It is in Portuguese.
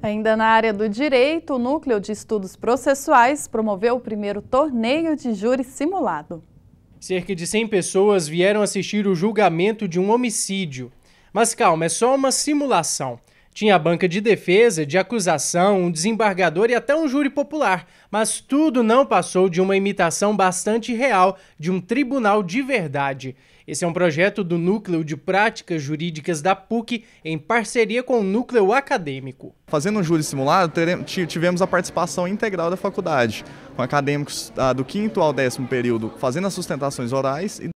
Ainda na área do direito, o Núcleo de Estudos Processuais promoveu o primeiro torneio de júri simulado. Cerca de 100 pessoas vieram assistir o julgamento de um homicídio. Mas calma, é só uma simulação. Tinha a banca de defesa, de acusação, um desembargador e até um júri popular, mas tudo não passou de uma imitação bastante real de um tribunal de verdade. Esse é um projeto do Núcleo de Práticas Jurídicas da PUC em parceria com o Núcleo Acadêmico. Fazendo um júri simulado, tivemos a participação integral da faculdade, com acadêmicos ah, do quinto ao décimo período fazendo as sustentações orais e